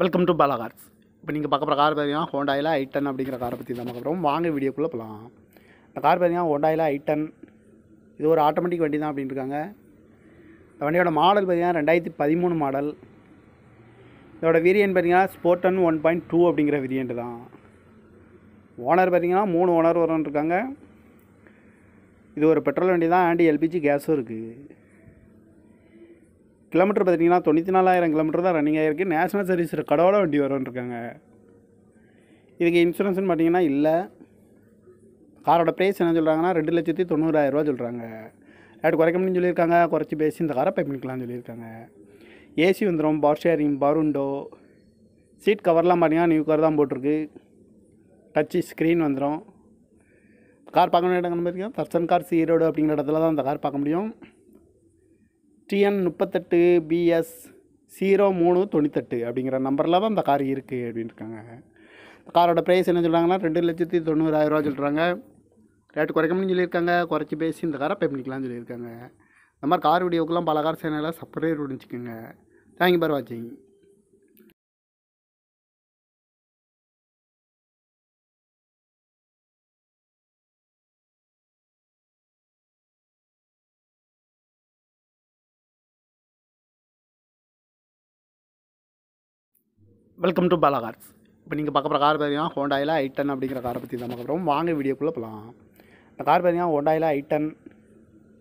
welcome to Bala cars இப்போ நீங்கள் பார்க்க போகிற கார் பார்த்தீங்கன்னா ஹோண்டாயில் ஐ டென் அப்படிங்கிற காரை பற்றி தான் பார்க்குறோம் வாங்க வீடியோக்குள்ளே போகலாம் இந்த கார் பார்த்தீங்கன்னா ஹோண்டாயில் ஐ டென் இது ஒரு ஆட்டோமேட்டிக் வண்டி தான் அப்படின்ட்டுருக்காங்க இந்த வண்டியோட மாடல் பார்த்தீங்கன்னா ரெண்டாயிரத்தி பதிமூணு மாடல் இதோட வீரியன் பார்த்தீங்கன்னா ஸ்போர்டன் ஒன் பாயிண்ட் டூ அப்படிங்கிற வேரியன்ட் தான் ஓனர் பார்த்தீங்கன்னா மூணு ஓனர் வரணும் இருக்காங்க இது ஒரு பெட்ரோல் வண்டி தான் ஆண்டி எல்பிஜி கேஸும் இருக்குது கிலோமீட்டர் பார்த்தீங்கன்னா தொண்ணூற்றி நாலாயிரம் கிலோமீட்டர் தான் ரன்னிங் ஆகிருக்கு நேஷனல் சர்வீஸ் கடவுளாக வண்டி வரும்னு இருக்காங்க இதுக்கு இன்சூரன்ஸ்னு பார்த்தீங்கன்னா இல்லை காரோட ப்ரைஸ் என்ன சொல்கிறாங்கன்னா ரெண்டு லட்சத்தி தொண்ணூறாயிரரூவா சொல்கிறாங்க ரேட்டு குறைக்க முடியும்னு சொல்லியிருக்காங்க குறைச்சி பேசி இந்த காரை பே பண்ணிக்கலாம்னு சொல்லியிருக்காங்க ஏசி வந்துடும் பார் ஷேரிங் பருண்டோ சீட் கவர்லாம் பார்த்தீங்கன்னா நியூ கார் தான் போட்டிருக்கு டச்சு ஸ்க்ரீன் வந்துடும் கார் பார்க்க வேண்டிய இடம் நம்பியிருக்கோம் தர்சன் கார் சீரோடு அப்படிங்கிற இடத்துல தான் அந்த கார் பார்க்க முடியும் டிஎன் முப்பத்தெட்டு பிஎஸ் ஜீரோ மூணு தொண்ணூத்தெட்டு அப்படிங்கிற நம்பரில் தான் இந்த கார் இருக்குது அப்படின்னு இருக்காங்க இந்த காரோட ப்ரைஸ் என்ன சொல்கிறாங்கன்னா ரெண்டு லட்சத்தி ரூபா சொல்கிறாங்க ரேட்டு குறைக்கணும்னு சொல்லியிருக்காங்க குறைச்சி பேசி இந்த காரை பே பண்ணிக்கலாம்னு சொல்லியிருக்காங்க இந்த மாதிரி கார் வீடியோக்கெல்லாம் பல கார் சேனலாக சப்பரேட் பண்ணிச்சுக்கோங்க தேங்க்யூ பார் வாட்சிங் வெல்கம் டு பாலா கார்ஸ் இப்போ நீங்கள் பார்க்க போகிற கார் பார்த்தீங்கன்னா ஹோண்டாயில் ஐ டென் அப்படிங்கிற காரை பற்றி தான் பார்க்குறோம் வாங்க வீடியோக்குள்ளே போகலாம் இந்த கார் பார்த்தீங்கன்னா ஹோண்டாயில் ஐ டென்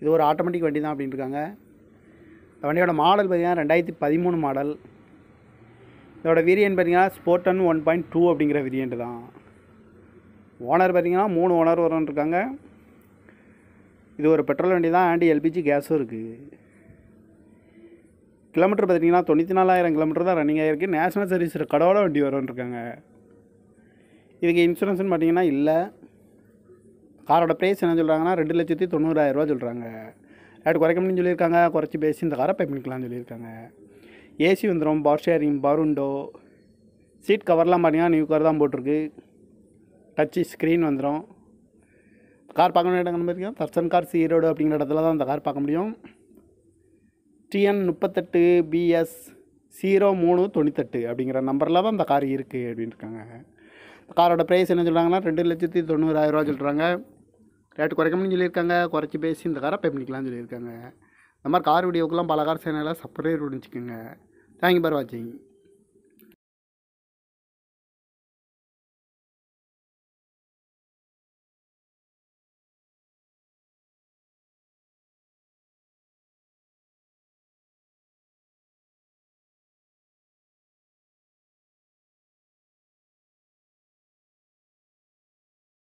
இது ஒரு ஆட்டோமேட்டிக் வண்டி தான் அப்படின்ட்டுருக்காங்க இந்த வண்டியோட மாடல் பார்த்தீங்கன்னா ரெண்டாயிரத்தி பதிமூணு மாடல் இதோட வேரியன்ட் பார்த்தீங்கன்னா ஸ்போர்டன் ஒன் பாயிண்ட் டூ அப்படிங்கிற வேரியன்ட் தான் ஓனர் பார்த்தீங்கன்னா மூணு ஓனர் வரும்னு இருக்காங்க இது ஒரு பெட்ரோல் வண்டி தான் ஆண்டி எல்பிஜி கேஸும் இருக்குது கிலோமீட்டர் பார்த்திங்கன்னா தொண்ணூற்றி நாலாயிரம் கிலோமீட்டர் தான் ரன்னிங் ஆகிருக்கு நேஷனல் சர்வீஸ் கடவுள வண்டி இருக்காங்க இதுக்கு இன்சூரன்ஸ்னு பார்த்தீங்கன்னா இல்லை காரோட ப்ரைஸ் என்ன சொல்கிறாங்கன்னா ரெண்டு லட்சத்தி தொண்ணூறாயிரரூவா சொல்கிறாங்க ரேட் குறைக்க முடியும்னு சொல்லியிருக்காங்க குறைச்சி பேசி இந்த காரை பை பண்ணிக்கலாம்னு சொல்லியிருக்காங்க ஏசி வந்துடும் பார் ஷேரிங் பருண்டோ சீட் கவர்லாம் பார்த்தீங்கன்னா நியூ கார் தான் போட்டிருக்கு டச்சு ஸ்க்ரீன் வந்துடும் கார் பார்க்க வேண்டிய இடம் பார்த்தீங்கன்னா தர்சன் கார் சீரோடு அப்படிங்கிற இடத்துல தான் அந்த கார் பார்க்க முடியும் டிஎன் முப்பத்தெட்டு பிஎஸ் ஜீரோ மூணு தொண்ணூத்தெட்டு அப்படிங்கிற நம்பரில் தான் இந்த கார் இருக்குது அப்படின்னு இருக்காங்க இந்த காரோட ப்ரைஸ் என்ன சொல்கிறாங்கன்னா ரெண்டு லட்சத்தி தொண்ணூறாயிரம் ரூபா சொல்கிறாங்க ரேட்டு குறைக்கணும்னு சொல்லியிருக்காங்க குறைச்சி பேசி இந்த காரை பே பண்ணிக்கலாம்னு சொல்லியிருக்காங்க இந்த மாதிரி கார் வீடியோக்கெல்லாம் பல கார் சேனலாக சப்ரேட் இருந்துச்சுக்கோங்க தேங்க்யூ பார் வாட்சிங்